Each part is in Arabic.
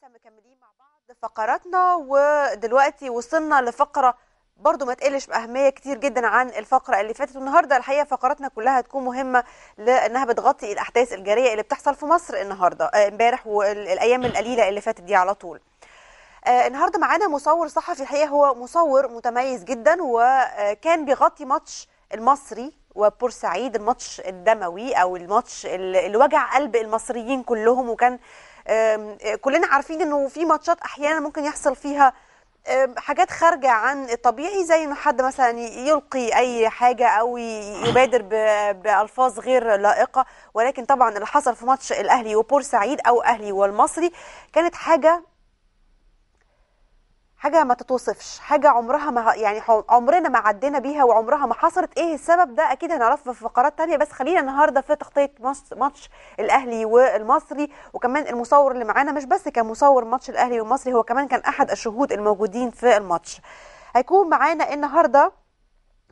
لسه مكملين مع بعض فقراتنا ودلوقتي وصلنا لفقره برضو ما تقلش باهميه كتير جدا عن الفقره اللي فاتت النهارده الحقيقه فقراتنا كلها هتكون مهمه لانها بتغطي الاحداث الجاريه اللي بتحصل في مصر النهارده آه، امبارح والايام القليله اللي فاتت دي على طول آه، النهارده معانا مصور صحفي الحقيقه هو مصور متميز جدا وكان آه، بيغطي ماتش المصري وبورسعيد الماتش الدموي او الماتش اللي وجع قلب المصريين كلهم وكان أه، كلنا عارفين انه في ماتشات احيانا ممكن يحصل فيها حاجات خارجة عن الطبيعي زي انه حد مثلا يلقي اي حاجة او يبادر بألفاظ غير لائقة ولكن طبعا اللي حصل في ماتش الاهلي وبورسعيد او اهلي والمصري كانت حاجة حاجه ما تتوصفش حاجه عمرها ما يعني عمرنا ما عدينا بيها وعمرها ما حصلت ايه السبب ده اكيد هنعرفه في فقرات تانية بس خلينا النهارده في تغطيه ماتش الاهلي والمصري وكمان المصور اللي معانا مش بس كان مصور ماتش الاهلي والمصري هو كمان كان احد الشهود الموجودين في الماتش هيكون معانا النهارده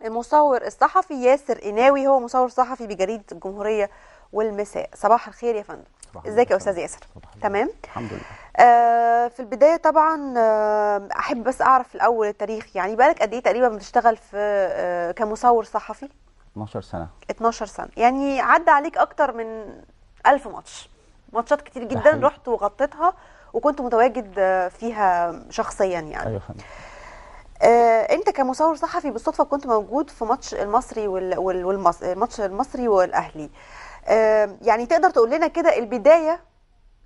المصور الصحفي ياسر قناوي هو مصور صحفي بجريده الجمهوريه والمساء صباح الخير يا فندم ازيك يا استاذ ياسر تمام الحمد لله آه في البدايه طبعا آه احب بس اعرف الاول التاريخ يعني بقالك قد ايه تقريبا بتشتغل في آه كمصور صحفي 12 سنه 12 سنه يعني عدى عليك اكتر من 1000 ماتش ماتشات كتير جدا رحت وغطيتها وكنت متواجد آه، فيها شخصيا يعني ايوه فندم آه، انت كمصور صحفي بالصدفه كنت موجود في ماتش المصري والماتش المصري والاهلي يعني تقدر تقول لنا كده البدايه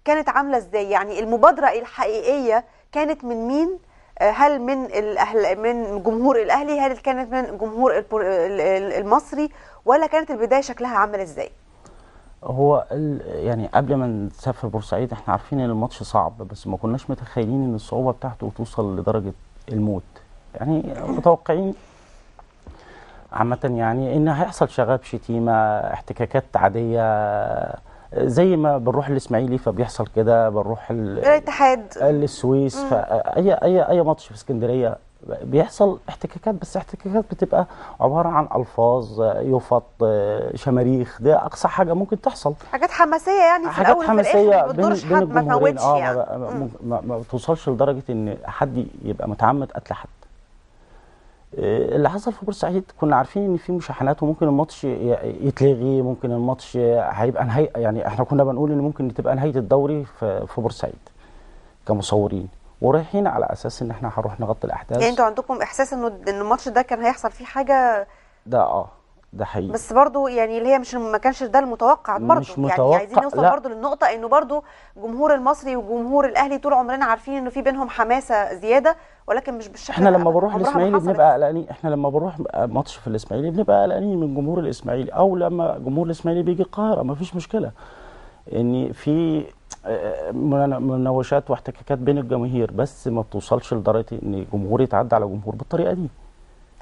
كانت عامله ازاي يعني المبادره الحقيقيه كانت من مين آه، هل من الاهل من جمهور الاهلي هل كانت من جمهور المصري ولا كانت البدايه شكلها عامله ازاي هو يعني قبل ما نسافر بورسعيد احنا عارفين ان الماتش صعب بس ما كناش متخيلين ان الصعوبه بتاعته توصل لدرجه الموت يعني متوقعين عامة يعني إن هيحصل شغب شتيمة احتكاكات عادية زي ما بنروح الاسماعيلي فبيحصل كده بنروح الاتحاد السويس فاي اي اي ماتش في اسكندريه بيحصل احتكاكات بس احتكاكات بتبقى عباره عن الفاظ يفط شماريخ ده اقصى حاجه ممكن تحصل حاجات حماسيه يعني في حاجات الاول حماسيه بين, بين حد ما توتش يعني. آه ما, يعني. ما, ما, ما توصلش لدرجه ان حد يبقى متعمد قتل حد إيه، اللي حصل في بورسعيد كنا عارفين ان في مشاحنات وممكن الماتش يتلغي ممكن الماتش هيبقى نهاية يعني احنا كنا بنقول ان ممكن تبقى نهايه الدوري في بورسعيد كمصورين ورايحين على اساس ان احنا هنروح نغطي الاحداث يعني انتوا عندكم احساس انه ان الماتش ده كان هيحصل فيه حاجه ده اه ده حقيقي بس برضو يعني اللي هي مش ما كانش ده المتوقع برضو مش يعني متوقع يعني عايزين نوصل لا. برضو للنقطه انه برضو جمهور المصري وجمهور الاهلي طول عمرنا عارفين انه في بينهم حماسه زياده ولكن مش بالشكل احنا لما بنروح الاسماعيلي بنبقى قلقانين احنا لما بنروح ماتش في الاسماعيلي بنبقى قلقانين من جمهور الاسماعيلي او لما جمهور الاسماعيلي بيجي القاهره ما فيش مشكله ان في آه، آه، مناوشات واحتكاكات بين الجماهير بس ما بتوصلش لدرجه ان جمهور يتعدى على جمهور بالطريقه دي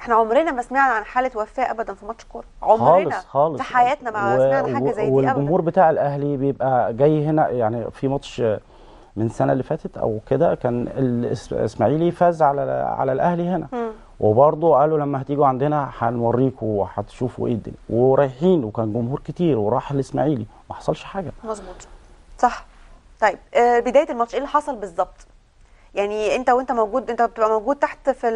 احنا عمرنا ما سمعنا عن حاله وفاه ابدا في ماتش كوره عمرنا خالص خالص في حياتنا ما و... سمعنا حاجه زي دي ابدا والجمهور بتاع الاهلي بيبقى جاي هنا يعني في ماتش من السنه اللي فاتت او كده كان الاسماعيلي فاز على على الاهلي هنا وبرده وبرضه قالوا لما هتيجوا عندنا هنوريكم وهتشوفوا ايه الدنيا ورايحين وكان جمهور كتير وراح الاسماعيلي ما حصلش حاجه مظبوط صح طيب آه، بدايه الماتش ايه اللي حصل بالظبط يعني انت وانت موجود انت بتبقى موجود تحت في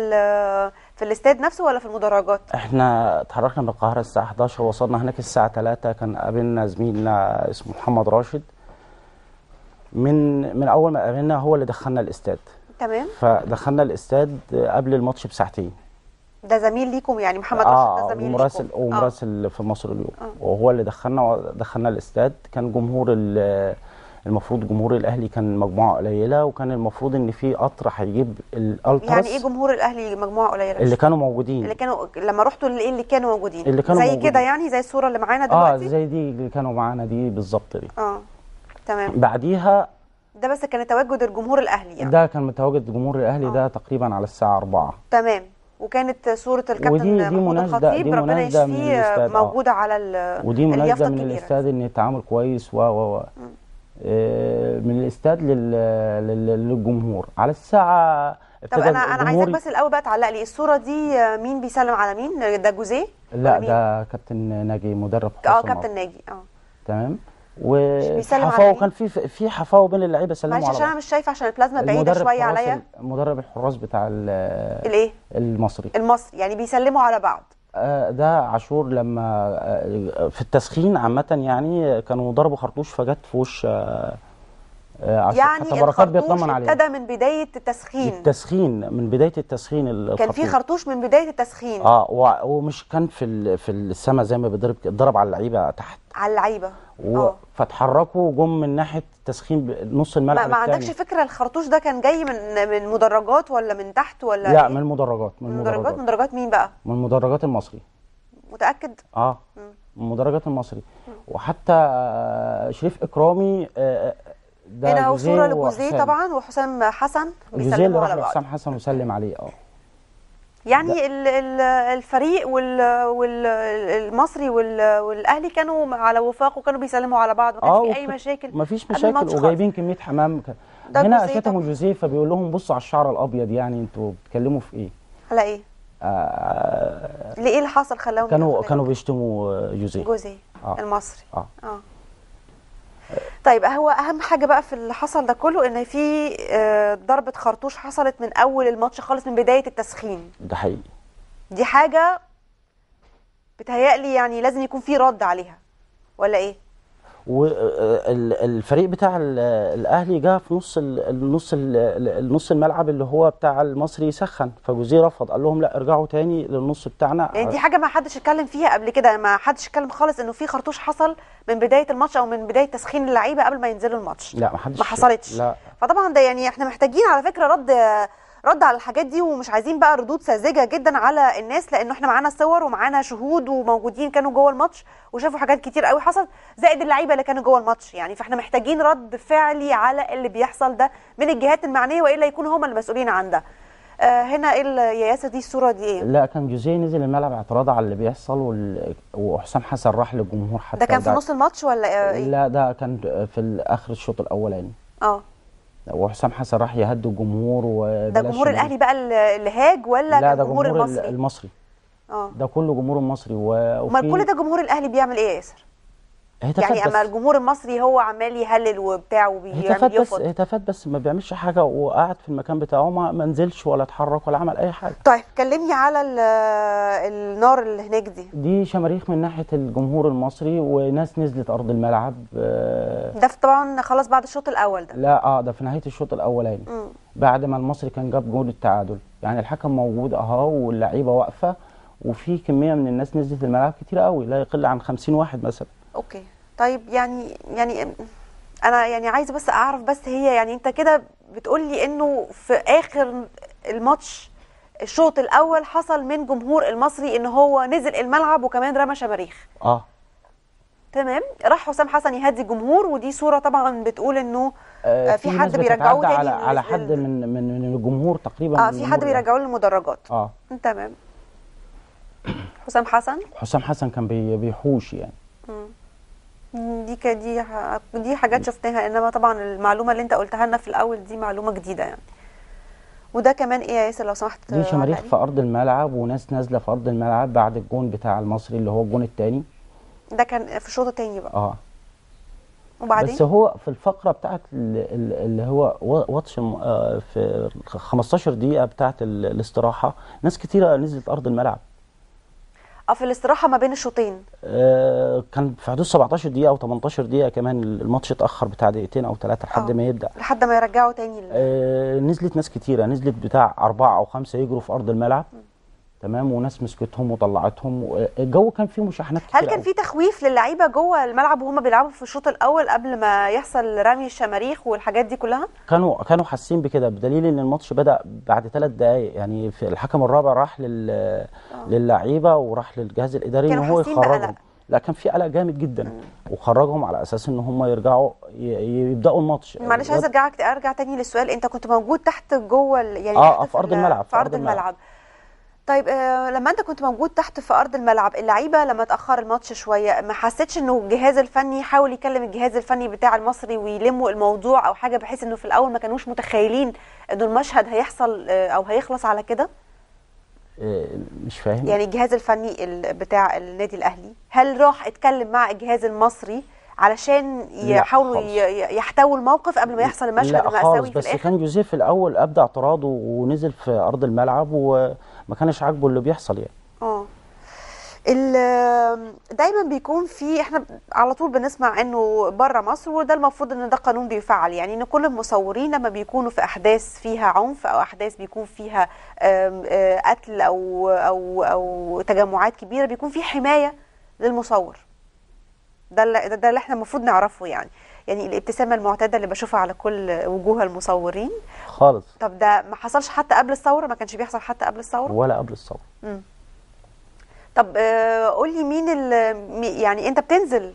في الاستاد نفسه ولا في المدرجات احنا اتحركنا من القاهره الساعه 11 وصلنا هناك الساعه 3 كان قابلنا زميلنا اسمه محمد راشد من من اول ما قابلنا هو اللي دخلنا الاستاد تمام فدخلنا الاستاد قبل الماتش بساعتين ده زميل ليكم يعني محمد آه راشد ده آه، زميل ومراسل ومراسل آه. في مصر اليوم آه. وهو اللي دخلنا دخلنا الاستاد كان جمهور المفروض جمهور الاهلي كان مجموعه قليله وكان المفروض ان في قطر هيجيب الالتراس يعني ايه جمهور الاهلي مجموعه قليله اللي كانوا موجودين اللي كانوا لما رحتوا ايه اللي كانوا موجودين اللي كانوا زي كده يعني زي الصوره اللي معانا آه، دلوقتي اه زي دي اللي كانوا معانا دي بالظبط دي اه تمام بعديها ده بس كان تواجد الجمهور الاهلي يعني ده كان تواجد جمهور الاهلي آه. ده تقريبا على الساعه 4 تمام وكانت صوره الكابتن محمود الخطيب ربنا يشفيه آه. موجوده على ودي مناسبه من الاستاد ان التعامل كويس و و آه، من الاستاد للجمهور على الساعه طب انا انا عايزك بس الاول بقى تعلق لي الصوره دي آه، مين بيسلم على مين ده جوزيه لا ده كابتن ناجي مدرب اه كابتن ناجي اه تمام و حفاوه كان في في حفاوه بين اللعيبه سلموا معلش عشان انا مش شايفه عشان البلازما بعيده شويه عليا مدرب الحراس بتاع الايه المصري المصري يعني بيسلموا على بعض آه، ده عاشور لما آه، آه، في التسخين عامه يعني كانوا ضربوا خرطوش فجت في وش آه، يعني الخرطوش بيطمن عليه ابتدى من بدايه التسخين التسخين من بدايه التسخين كان في خرطوش من بدايه التسخين اه ومش كان في في السما زي ما بيضرب ضرب على اللعيبه تحت على اللعيبه و... آه. فاتحركوا جم من ناحيه تسخين نص الملعب ما, ما عندكش فكره الخرطوش ده كان جاي من من مدرجات ولا من تحت ولا لا إيه؟ من المدرجات من المدرجات من مدرجات مين بقى من المدرجات المصري متاكد اه من المدرجات المصري م. وحتى آه، شريف اكرامي هنا وصوره لجوزيه طبعا وحسام حسن بيسلموا على بعض حسام حسن وسلم عليه اه يعني الفريق والمصري والاهلي كانوا على وفاق وكانوا بيسلموا على بعض ما كانش آه، في اي مشاكل ما فيش مشاكل وجايبين كميه حمام هنا شتموا جوزيه فبيقول لهم بصوا على الشعر الابيض يعني انتوا بتتكلموا في ايه على ايه آه... ليه اللي حصل خلاهم كانوا كانوا إيه؟ بيشتموا جوزيه جوزيه آه. المصري اه, آه. طيب هو اهم حاجه بقى في اللي حصل ده كله ان في آه، ضربه خرطوش حصلت من اول الماتش خالص من بدايه التسخين ده حقيقي دي حاجه بتهيألي يعني لازم يكون في رد عليها ولا ايه والفريق بتاع الاهلي جه في نص النص النص الملعب اللي هو بتاع المصري سخن فجوزيه رفض قال لهم لا ارجعوا تاني للنص بتاعنا يعني دي حاجه ما حدش اتكلم فيها قبل كده ما حدش اتكلم خالص انه في خرطوش حصل من بدايه الماتش او من بدايه تسخين اللعيبه قبل ما ينزلوا الماتش لا ما حدش ما حصلتش لا فطبعا ده يعني احنا محتاجين على فكره رد رد على الحاجات دي ومش عايزين بقى ردود ساذجه جدا على الناس لانه احنا معانا صور ومعانا شهود وموجودين كانوا جوه الماتش وشافوا حاجات كتير قوي حصلت زائد اللعيبه اللي كانوا جوه الماتش يعني فاحنا محتاجين رد فعلي على اللي بيحصل ده من الجهات المعنيه والا يكونوا هم المسؤولين عن ده آه هنا ايه يا ياسر دي الصوره دي ايه؟ لا كان جوزيه نزل الملعب اعتراض على اللي بيحصل وحسام حسن راح للجمهور حتى ده كان في نص الماتش ولا إيه؟ لا ده كان في اخر الشوط الاولاني يعني. اه وحسام حسن راح يهدي الجمهور ده جمهور الاهلي بقى اللي هاج ولا لا ده جمهور المصري المصري اه ده كله جمهور المصري و... وفي... امال كل ده جمهور الاهلي بيعمل ايه يا ياسر؟ يعني, يعني اما الجمهور المصري هو عمال يهلل وبتاع وبيعمل بس هتافات بس ما بيعملش حاجه وقعد في المكان بتاعه ما نزلش ولا اتحرك ولا عمل اي حاجه طيب كلمني على النار اللي هناك دي دي شماريخ من ناحيه الجمهور المصري وناس نزلت ارض الملعب آه، ده طبعا خلاص بعد الشوط الاول ده لا اه ده في نهايه الشوط الاولاني بعد ما المصري كان جاب جول التعادل يعني الحكم موجود اهو واللعيبه واقفه وفي كميه من الناس نزلت الملعب كتير قوي لا يقل عن 50 واحد مثلا اوكي طيب يعني يعني انا يعني عايزه بس اعرف بس هي يعني انت كده بتقول لي انه في اخر الماتش الشوط الاول حصل من جمهور المصري ان هو نزل الملعب وكمان رمى شماريخ اه تمام راح حسام حسن يهدي الجمهور ودي صوره طبعا بتقول انه آه, آه، في حد بيرجعوه تاني على, على حد من من من الجمهور تقريبا اه في حد بيرجعوه للمدرجات اه تمام حسام حسن حسام حسن كان بيحوش يعني دي دي دي حاجات شفناها انما طبعا المعلومه اللي انت قلتها لنا في الاول دي معلومه جديده يعني وده كمان ايه يا ياسر لو سمحت دي شماريخ في ارض الملعب وناس نازله في ارض الملعب بعد الجون بتاع المصري اللي هو الجون الثاني ده كان في الشوط الثاني بقى اه وبعدين بس هو في الفقره بتاعت اللي هو واتش آه، في 15 دقيقه بتاعت الاستراحه ناس كتيره نزلت ارض الملعب اه في الاستراحه ما بين الشوطين آه كان في حدود 17 دقيقه او 18 دقيقه كمان الماتش اتاخر بتاع دقيقتين او ثلاثه لحد أه، ما يبدا لحد ما يرجعوا تاني آه نزلت ناس كتيره نزلت بتاع اربعه او خمسه يجروا في ارض الملعب م. تمام وناس مسكتهم وطلعتهم الجو كان فيه مشاحنات كتير هل كان في تخويف للعيبه جوه الملعب وهم بيلعبوا في الشوط الاول قبل ما يحصل رمي الشماريخ والحاجات دي كلها كانوا كانوا حاسين بكده بدليل ان الماتش بدا بعد ثلاث دقائق يعني في الحكم الرابع راح لل آه. للعيبه وراح للجهاز الاداري ان هو يخرجهم لا كان في قلق جامد جدا مم. وخرجهم على اساس ان هم يرجعوا يبداوا الماتش معلش عايز ارجعك ارجع تاني للسؤال انت كنت موجود تحت جوه يعني اه في ارض الملعب في ارض الملعب, الملعب. طيب آه، لما انت كنت موجود تحت في ارض الملعب اللعيبه لما اتاخر الماتش شويه ما حسيتش انه الجهاز الفني حاول يكلم الجهاز الفني بتاع المصري ويلموا الموضوع او حاجه بحيث انه في الاول ما كانوش متخيلين انه المشهد هيحصل آه، او هيخلص على كده آه، مش فاهم يعني الجهاز الفني بتاع النادي الاهلي هل راح اتكلم مع الجهاز المصري علشان يحاولوا يحتووا الموقف قبل ما يحصل المشهد المأساوي في الاخر بس كان جوزيه في الاول ابدا اعتراضه ونزل في ارض الملعب و ما كانش عاجبه اللي بيحصل يعني اه دايما بيكون في احنا على طول بنسمع انه بره مصر وده المفروض ان ده قانون بيفعل يعني ان كل المصورين لما بيكونوا في احداث فيها عنف او احداث بيكون فيها آه، قتل او او او تجمعات كبيره بيكون في حمايه للمصور ده ده اللي احنا المفروض نعرفه يعني يعني الابتسامه المعتاده اللي بشوفها على كل وجوه المصورين خالص طب ده ما حصلش حتى قبل الثوره ما كانش بيحصل حتى قبل الثوره ولا قبل الثوره طب آه، قول لي مين يعني انت بتنزل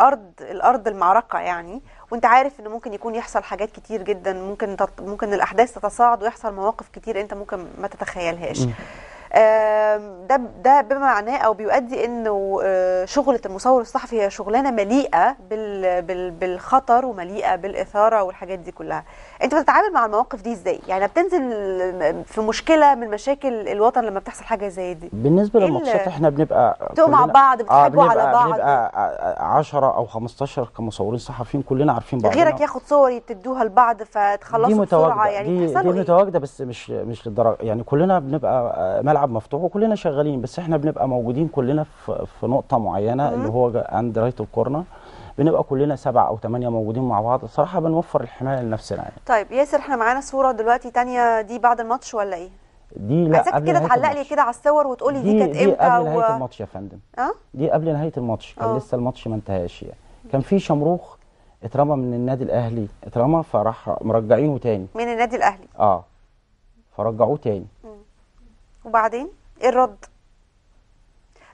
ارض الارض المعركه يعني وانت عارف ان ممكن يكون يحصل حاجات كتير جدا ممكن ممكن الاحداث تتصاعد ويحصل مواقف كتير انت ممكن ما تتخيلهاش ده ده بما معناه او بيؤدي انه آه، شغله المصور الصحفي هي شغلانه مليئه بالخطر ومليئه بالاثاره والحاجات دي كلها انت بتتعامل مع المواقف دي ازاي يعني بتنزل في مشكله من مشاكل الوطن لما بتحصل حاجه زي دي بالنسبه إيه للمقصات احنا بنبقى تقوا مع بعض آه، بتحبوا آه على بعض بنبقى 10 آه، او 15 كمصورين صحفيين كلنا عارفين بعض غيرك ياخد صور يتدوها لبعض فتخلصوا بسرعه يعني دي, دي إيه؟ متواجده بس مش مش للدرجه يعني كلنا بنبقى ملعب الملعب مفتوح وكلنا شغالين بس احنا بنبقى موجودين كلنا في, في نقطه معينه اللي هو عند رايه الكورنر بنبقى كلنا سبعة أو ثمانية موجودين مع بعض الصراحة بنوفر الحماية لنفسنا يعني طيب ياسر احنا معانا صورة دلوقتي تانية دي بعد الماتش ولا ايه؟ دي لا عايزك كده تعلق لي كده على الصور وتقولي دي, دي كانت امتى دي قبل و... نهاية الماتش يا فندم اه دي قبل نهاية الماتش كان آه. لسه الماتش ما انتهاش يعني كان في شمروخ اترمى من النادي الاهلي اترمى فراح مرجعينه تاني من النادي الاهلي اه فرجعوه تاني وبعدين ايه الرد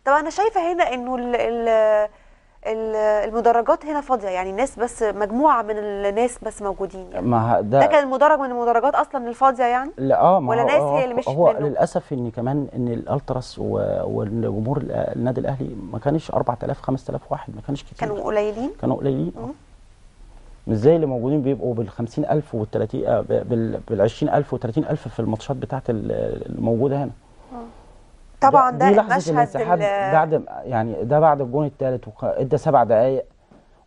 طب انا شايفه هنا انه ال ال المدرجات هنا فاضيه يعني الناس بس مجموعه من الناس بس موجودين يعني. ما ده, ده كان المدرج من المدرجات اصلا الفاضيه يعني لا اه ما ولا هو ناس هو هي اللي مشيت هو منه. للاسف ان كمان ان الالتراس وجمهور النادي الاهلي ما كانش 4000 5000 واحد ما كانش كتير كانوا قليلين كانوا قليلين مش زي اللي موجودين بيبقوا آه، بال 50000 و 30 بال 20000 و 30000 في الماتشات بتاعت الموجوده هنا آه. طبعا ده, ده المشهد الانسحاب بعد يعني ده بعد الجون الثالث ادى سبع دقائق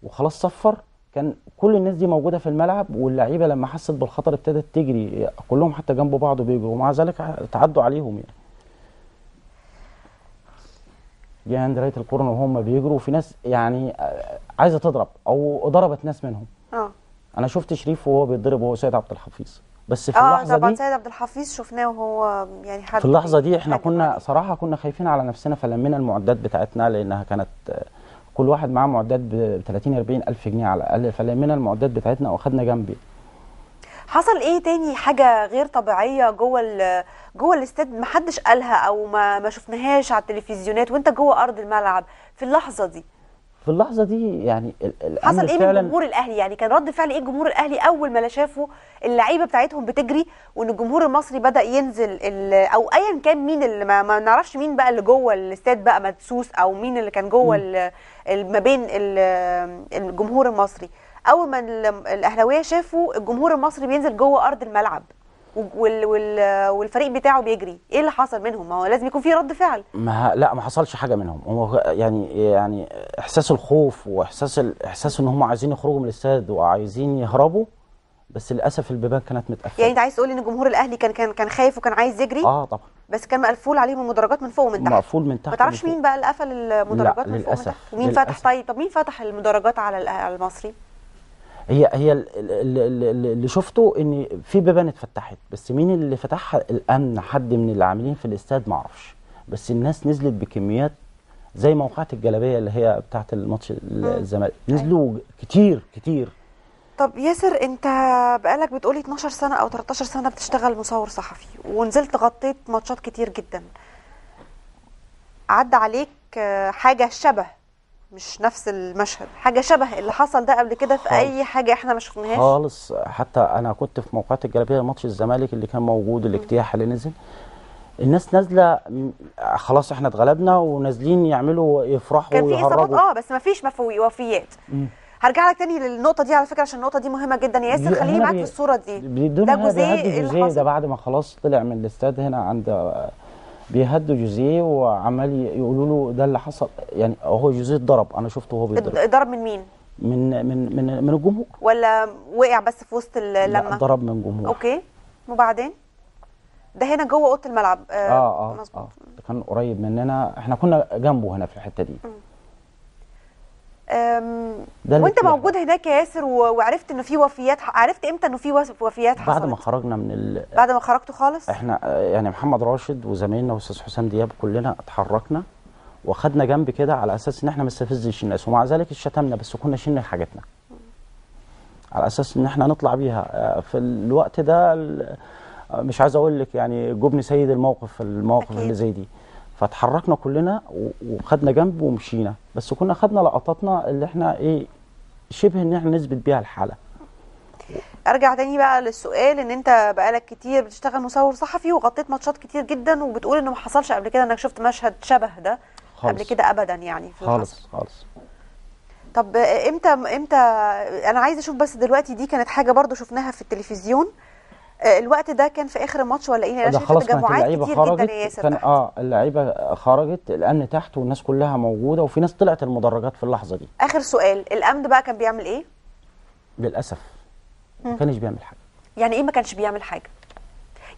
وخلاص صفر كان كل الناس دي موجوده في الملعب واللعيبه لما حست بالخطر ابتدت تجري كلهم حتى جنب بعض بيجروا ومع ذلك تعدوا عليهم يعني جه عند رايه القرن وهم بيجروا وفي ناس يعني آه، عايزه تضرب او ضربت ناس منهم انا شفت شريف وهو بيتضرب وهو سيد عبد الحفيظ بس في آه، اللحظه طبعا دي سيد عبد الحفيظ شفناه وهو يعني حد في اللحظه دي احنا كنا صراحه كنا خايفين على نفسنا فلمينا المعدات بتاعتنا لانها كانت كل واحد معاه معدات ب 30 40 الف جنيه على الاقل فلمينا المعدات بتاعتنا واخدنا جنبي حصل ايه تاني حاجه غير طبيعيه جوه ال جوه الاستاد ما حدش قالها او ما ما شفناهاش على التلفزيونات وانت جوه ارض الملعب في اللحظه دي في اللحظه دي يعني حصل ايه من جمهور الاهلي يعني كان رد فعل ايه الجمهور الاهلي اول ما شافوا اللعيبه بتاعتهم بتجري وان الجمهور المصري بدا ينزل او ايا كان مين اللي ما, ما نعرفش مين بقى اللي جوه الاستاد بقى مدسوس او مين اللي كان جوه ما بين الجمهور المصري اول ما الاهلاويه شافوا الجمهور المصري بينزل جوه ارض الملعب وال وال والفريق بتاعه بيجري ايه اللي حصل منهم ما هو لازم يكون في رد فعل ما لا ما حصلش حاجه منهم هو يعني يعني احساس الخوف واحساس احساس ان هم عايزين يخرجوا من الاستاد وعايزين يهربوا بس للاسف البيبان كانت متقفله يعني انت عايز تقول ان جمهور الاهلي كان كان كان خايف وكان عايز يجري اه طبعا بس كان مقفول عليهم المدرجات من فوق ومن تحت مقفول من تحت ما تعرفش مين بقى اللي قفل المدرجات لا من فوق للأسف. ومن تحت ومين للأسف. فتح طيب طب مين فتح المدرجات على المصري هي هي اللي شفته ان في بيبان اتفتحت بس مين اللي فتحها الامن حد من اللي عاملين في الاستاد ما اعرفش بس الناس نزلت بكميات زي موقعة الجلابيه اللي هي بتاعه الماتش الزمالك أيوة. نزلوا كتير كتير طب ياسر انت بقالك بتقولي 12 سنه او 13 سنه بتشتغل مصور صحفي ونزلت غطيت ماتشات كتير جدا عدى عليك حاجه شبه مش نفس المشهد حاجه شبه اللي حصل ده قبل كده في خالص. اي حاجه احنا ما شفناهاش خالص حتى انا كنت في موقعات الجلابيه ماتش الزمالك اللي كان موجود الاجتياح اللي نزل الناس نازله خلاص احنا اتغلبنا ونازلين يعملوا يفرحوا كان في اصابات اه بس ما فيش وفيات هرجع لك تاني للنقطه دي على فكره عشان النقطه دي مهمه جدا يا ياسر خليني معاك في الصوره دي ده جزئيه ده بعد ما خلاص طلع من الاستاد هنا عند بيهدوا جوزيه وعمال يقولوا له ده اللي حصل يعني هو جوزيه اتضرب انا شفته وهو بيضرب اتضرب من مين؟ من من من من الجمهور ولا وقع بس في وسط اللمه؟ اتضرب من جمهور اوكي وبعدين؟ ده هنا جوه اوضه الملعب اه اه, آه, آه. كان قريب مننا احنا كنا جنبه هنا في الحته دي م. وانت موجود هناك يا ياسر وعرفت انه في وفيات عرفت امتى انه في وفيات حصلت بعد ما خرجنا من ال... بعد ما خرجتوا خالص احنا آه، يعني محمد راشد وزمايلنا واستاذ حسام دياب كلنا اتحركنا واخدنا جنب كده على اساس ان احنا ما نستفزش الناس ومع ذلك شتمنا بس كنا شلنا حاجتنا على اساس ان احنا نطلع بيها آه، في الوقت ده مش عايز اقول لك يعني جبن سيد الموقف المواقف اللي زي دي فتحركنا كلنا وخدنا جنب ومشينا بس كنا خدنا لقطاتنا اللي احنا ايه شبه ان احنا نثبت بيها الحاله ارجع تاني بقى للسؤال ان انت بقالك كتير بتشتغل مصور صحفي وغطيت ماتشات كتير جدا وبتقول انه ما حصلش قبل كده انك شفت مشهد شبه ده خالص. قبل كده ابدا يعني في خالص الحصر. خالص طب امتى امتى انا عايز اشوف بس دلوقتي دي كانت حاجه برضو شفناها في التلفزيون آه، الوقت ده كان في اخر ماتش ولا ايه؟ يعني ده خلاص كانت اللعيبه خرجت كان اه اللعيبه خرجت الامن تحت والناس كلها موجوده وفي ناس طلعت المدرجات في اللحظه دي. اخر سؤال الامن بقى كان بيعمل ايه؟ للاسف ما كانش بيعمل حاجه. يعني ايه ما كانش بيعمل حاجه؟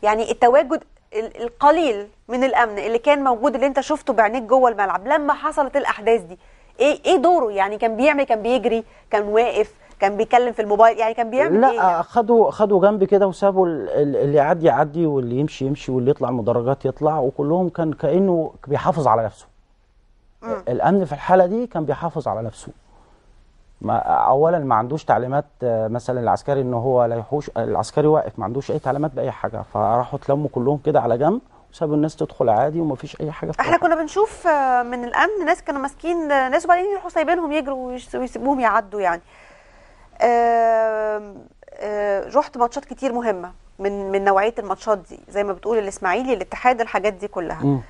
يعني التواجد القليل من الامن اللي كان موجود اللي انت شفته بعينيك جوه الملعب لما حصلت الاحداث دي ايه ايه دوره يعني كان بيعمل كان بيجري كان واقف كان بيتكلم في الموبايل يعني كان بيعمل لا ايه لا خدوا خدوا جنب كده وسابوا اللي يعدي يعدي واللي يمشي يمشي واللي يطلع مدرجات يطلع وكلهم كان كانه بيحافظ على نفسه مم. الامن في الحاله دي كان بيحافظ على نفسه ما اولا ما عندوش تعليمات آه، مثلا العسكري ان هو لا يحوش العسكري واقف ما عندوش اي تعليمات باي حاجه فراحوا اتلموا كلهم كده على جنب وسابوا الناس تدخل عادي ومفيش اي حاجه احنا كنا بنشوف آه، من الامن ناس كانوا ماسكين آه، ناس وبعدين يروحوا سايبينهم يجروا ويسيبوهم يعدوا يعني رحت ماتشات كتير مهمه من من نوعيه الماتشات دي زي ما بتقول الاسماعيلي الاتحاد الحاجات دي كلها م.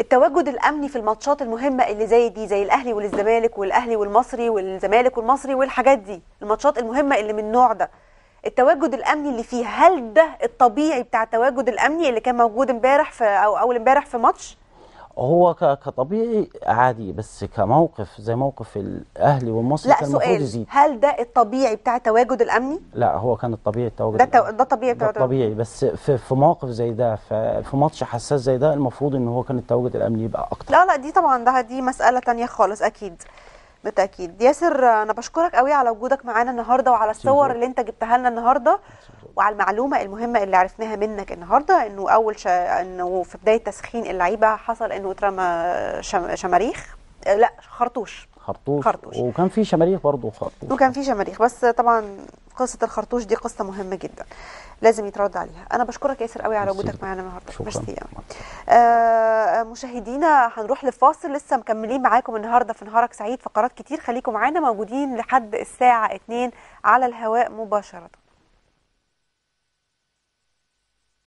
التواجد الامني في الماتشات المهمه اللي زي دي زي الاهلي والزمالك والاهلي والمصري والزمالك والمصري والحاجات دي الماتشات المهمه اللي من النوع ده التواجد الامني اللي فيه هل ده الطبيعي بتاع التواجد الامني اللي كان موجود امبارح في او اول امبارح في ماتش هو كطبيعي عادي بس كموقف زي موقف الاهلي والمصري لا كان سؤال يزيد. هل ده الطبيعي بتاع التواجد الامني لا هو كان الطبيعي التواجد ده الأمني. ده طبيعي ده طبيعي بس في, في مواقف زي ده في ماتش حساس زي ده المفروض ان هو كان التواجد الامني يبقى اكتر لا لا دي طبعا ده دي مساله ثانيه خالص اكيد بالتاكيد ياسر انا بشكرك قوي على وجودك معانا النهارده وعلى الصور اللي انت جبتها لنا النهارده وعلى المعلومه المهمه اللي عرفناها منك النهارده انه اول شا... انه في بدايه تسخين اللعيبه حصل انه اترمى شم... شماريخ آه، لا خرطوش خرطوش, خرطوش. وكان في شماريخ برضه خرطوش وكان في شماريخ بس طبعا قصه الخرطوش دي قصه مهمه جدا لازم يترد عليها انا بشكرك ياسر قوي على وجودك معانا النهارده ميرسي آه مشاهدينا هنروح لفاصل لسه مكملين معاكم النهارده في نهارك سعيد فقرات كتير خليكم معانا موجودين لحد الساعه 2 على الهواء مباشره